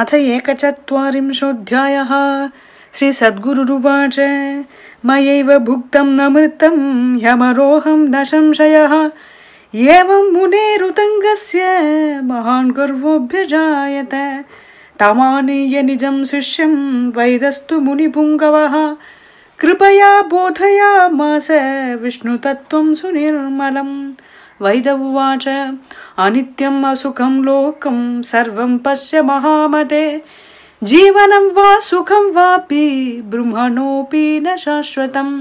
अथ एकचत्वारिंशोऽध्यायः श्रीसद्गुरुरुवाच मयैव भुक्तं न मृतं ह्यमरोहं न संशयः एवं मुनेरुतङ्गस्य महान् गर्वोऽभ्यजायत तमानीय निजं शिष्यं वैदस्तु मुनिपुङ्गवः कृपया बोधयामास विष्णुतत्त्वं सुनिर्मलम् वैद उवाच अनित्यम् असुखं लोकं सर्वं पश्य महामते जीवनं वा सुखं वापि ब्रह्मणोऽपि न शाश्वतम्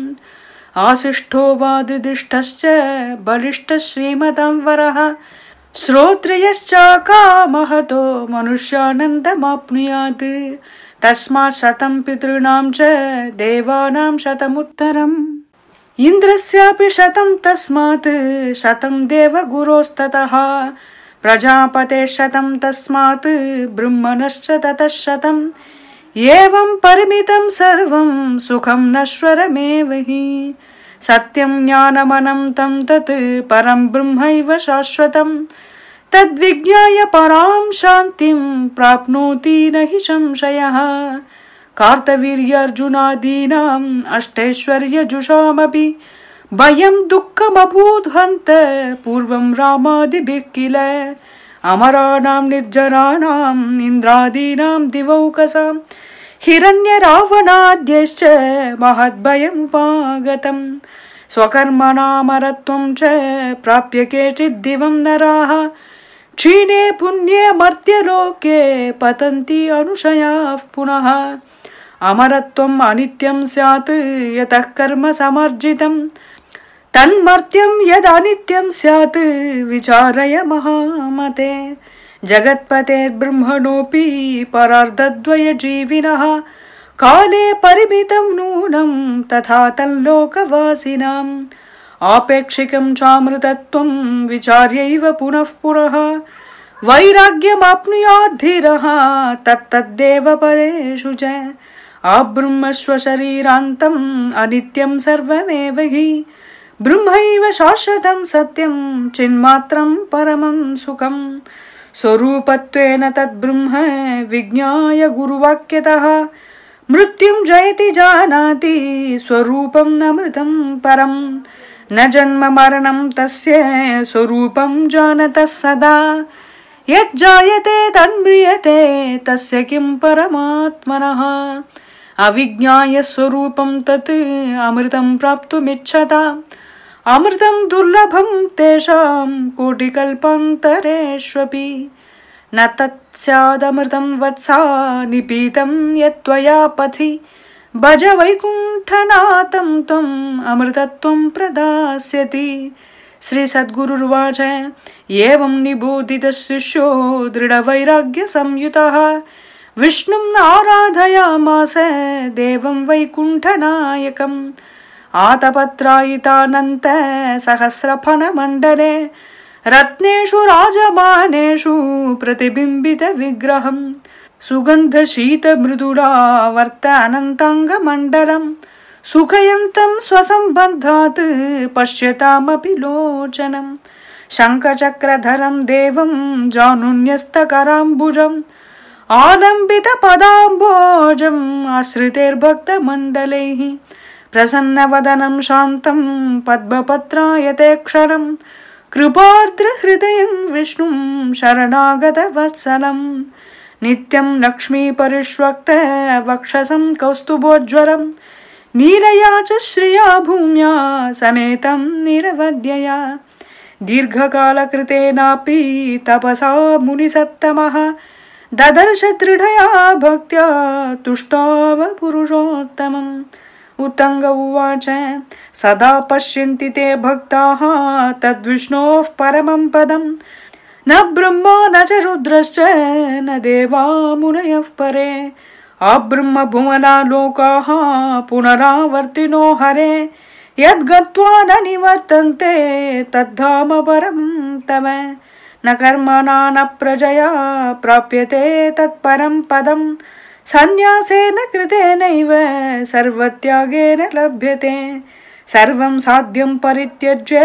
आशिष्ठो वा दृदिष्ठश्च बलिष्ट श्रीमतं वरः श्रोत्रियश्चाकामहतो मनुष्यानन्दमाप्नुयात् तस्मात् शतं पितॄणां च देवानां शतमुत्तरम् इन्द्रस्यापि शतं तस्मात् शतं देवगुरोस्ततः प्रजापते शतं तस्मात् ब्रह्मणश्च ततः शतम् एवं परिमितं सर्वं सुखं नश्वरमेव हि सत्यं ज्ञानमनं तं तत् परं ब्रह्मैव शाश्वतं तद्विज्ञाय परां शान्तिं प्राप्नोति न हि संशयः कार्तवीर्यार्जुनादीनाम् अष्टैश्वर्यजुषामपि भयं दुःखमबूध्वन्त पूर्वं रामादिभिः किल अमराणां निर्जराणाम् इन्द्रादीनां दिवौकसां हिरण्यरावणाद्यश्च महद्भयम् उपागतम् स्वकर्मणामरत्वं च प्राप्य दिवं नराः क्षीणे पुण्ये मर्त्यलोके पतन्ति अनुशयाः पुनः अमरत्वम् अनित्यं स्यात् यतः कर्म समर्जितं तन्मर्त्यं यदनित्यं स्यात् विचारय महामते जगत्पतेर्ब्रह्मणोऽपि परार्धद्वयजीविनः काले परिमितं नूनं तथा तल्लोकवासिनाम् आपेक्षिकं चामृतत्वं विचार्यैव पुनः पुनः वैराग्यमाप्नुयाद्धीरः तत्तद्देव परेषु च आब्रह्मस्वशरीरान्तम् अनित्यं सर्वमेव हि ब्रह्मैव शाश्वतं सत्यं चिन्मात्रं परमं सुखम् स्वरूपत्वेन तद्ब्रह्म विज्ञाय गुरुवाक्यतः मृत्युं जयति जानाति स्वरूपं न मृतं परं न जन्ममरणं तस्य स्वरूपं जानतः सदा यज्जायते तन्म्रियते तस्य किं परमात्मनः अविज्ञाय स्वरूपं तत् अमृतं प्राप्तुमिच्छता अमृतं दुर्लभं तेषां कोटिकल्पान्तरेष्वपि न तत्स्यादमृतं वत्सा निपीतं यत्त्वया पथि भज वैकुण्ठनाथं त्वम् अमृतत्वं प्रदास्यति श्रीसद्गुरुर्वाच एवं निबोधितशिष्यो दृढवैराग्यसंयुतः विष्णुम् आराधयामास देवं वैकुण्ठनायकम् सहस्रफणमण्डले रत्नेषु राजमानेषु प्रतिबिम्बितविग्रहम् सुगन्धशीतमृदुरावर्त अनन्ताङ्गमण्डलं अनन्ताङ्गमण्डलम् सुखयन्तम् स्वसम्बन्धात् पश्यतामपि लोचनम् शङ्खचक्रधरम् देवं जानुन्यस्तकराम्बुजम् आलम्बितपदाम्बोजम् आश्रितिर्भक्तमण्डलैः प्रसन्नवदनं शान्तं पद्मपत्रायते क्षणं कृपार्द्रहृदयं विष्णुं शरणागतवत्सलम् नित्यं लक्ष्मीपरिष्वक्त वक्षसं कौस्तुभोज्वलं नीलया च श्रिया भूम्या समेतं निरवद्यया दीर्घकालकृतेनापि तपसा मुनिसत्तमः ददर्श त्रिढया भक्त्या तुष्टाव पुरुषोत्तमम् उतङ्ग उवाच सदा पश्यन्ति ते भक्ताः तद्विष्णोः परमं पदम् न ब्रह्मा न च रुद्रश्च न देवा मुनयः परे अब्रह्मभुवना लोकाः पुनरावर्तिनो हरे यद्गत्वा न निवर्तन्ते तद्धाम परं तव न कर्मणा न प्रजया प्राप्यते तत्परं पदं संन्यासेन कृतेनैव सर्वत्यागेन लभ्यते सर्वं साध्यं परित्यज्य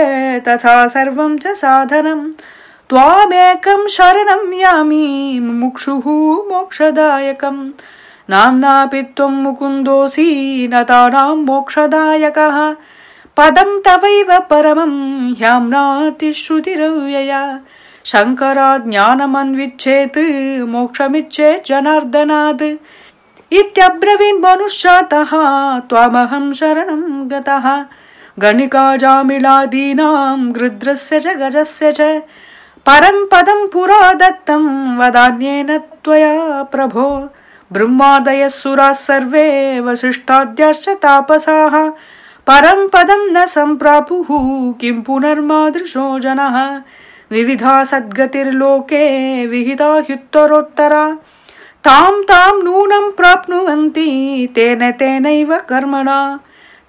तथा सर्वं च साधनं त्वामेकं शरणं यामि मुक्षुः मोक्षदायकं नाम्नापि त्वं मुकुन्दोऽसि न तानां मोक्षदायकः पदं तवैव परमं ह्याम्नातिश्रुतिरव्यया शङ्करा ज्ञानमन्विच्छेत् मोक्षमिच्छेत् जनार्दनात् मनुष्यातः त्वमहं शरणं गतः गणिकाजामिलादीनां गृद्रस्य च गजस्य च परम् पदं पुरा दत्तं वदान्येन त्वया प्रभो ब्रह्मादयः सुराः सर्वे वसिष्ठाद्याश्च तापसाः परम् पदं न सम्प्रापुः किं पुनर्मादृशो जनः विविधा सद्गतिर्लोके विहिता ह्युत्तरोत्तरा तां तां नूनं प्राप्नुवन्ति तेन तेनैव कर्मणा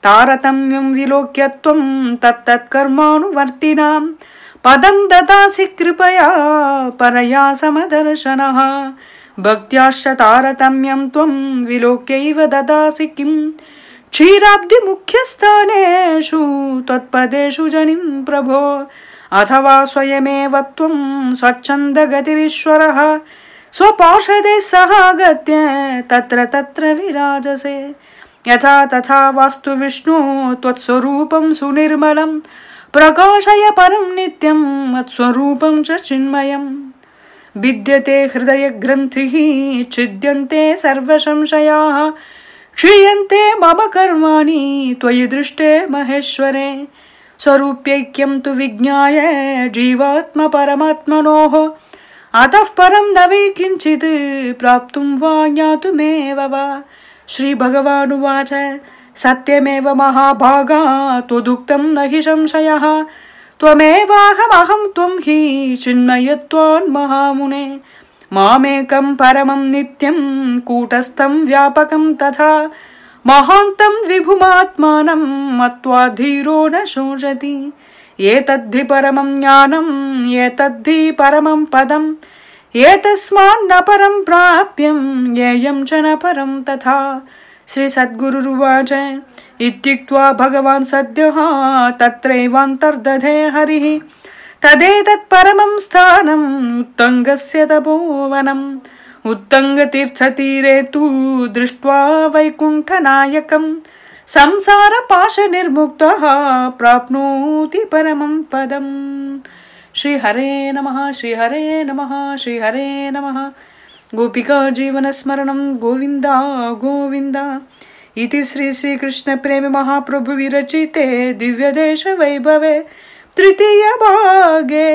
तारतम्यं विलोक्यत्वं तत्तत्कर्मानुवर्तिनां पदं ददासि कृपया परया समदर्शनः भक्त्याश्च तारतम्यं त्वं विलोक्यैव ददासि किं क्षीराब्धिमुख्यस्थानेषु त्वत्पदेषु जनिं प्रभो अथवा स्वयमेव त्वं स्वच्छन्दगतिरीश्वरः स्वपार्षदे सहागत्य तत्र तत्र विराजसे यथा तथा वास्तु विष्णु त्वत्स्वरूपं सुनिर्मलं प्रकाशय परं नित्यं मत्स्वरूपं च चिन्मयम् विद्यते हृदयग्रन्थिः छिद्यन्ते सर्वसंशयाः क्षीयन्ते मम कर्माणि त्वयि दृष्टे महेश्वरे स्वरूप्यैक्यं तु विज्ञाय जीवात्मपरमात्मनोः अतः परं न वि किञ्चित् प्राप्तुं वा ज्ञातुमेव वा श्रीभगवानुवाच सत्यमेव महाभागा त्वदुक्तं नहि संशयः त्वमेवाहमहं त्वं हि चिन्नयत्वान् महामुने मामेकं परमं नित्यं कूटस्थं व्यापकं तथा महान्तं विभुमात्मानं मत्वा धीरो न शोचति एतद्धि परमं ज्ञानं एतद्धि परमं पदम् एतस्मान्न परं प्राप्यं येयं च न परं तथा श्रीसद्गुरुर्वाच इत्युक्त्वा भगवान् सद्यः तत्रैवान्तर्दधे हरिः तदेतत्परमं स्थानम् स्थानं तपोवनम् उत्तङ्गतीर्थतीरे तु दृष्ट्वा वैकुण्ठनायकं संसारपाशनिर्मुक्तः प्राप्नोति परमं पदम् श्रीहरे नमः श्रीहरे नमः श्रीहरे नमः गोपिकाजीवनस्मरणं गोविन्दा गोविन्द इति श्री श्रीकृष्णप्रेममहाप्रभुविरचिते दिव्यदेशवैभवे तृतीय भागे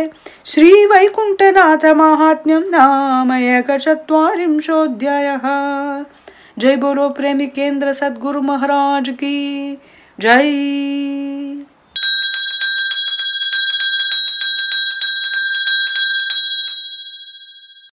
श्री वैकुंठनाथ महात्म्यम नाम चुरीशोध्याय जय बोलो प्रेमी केंद्र सदगुरु महाराज की जय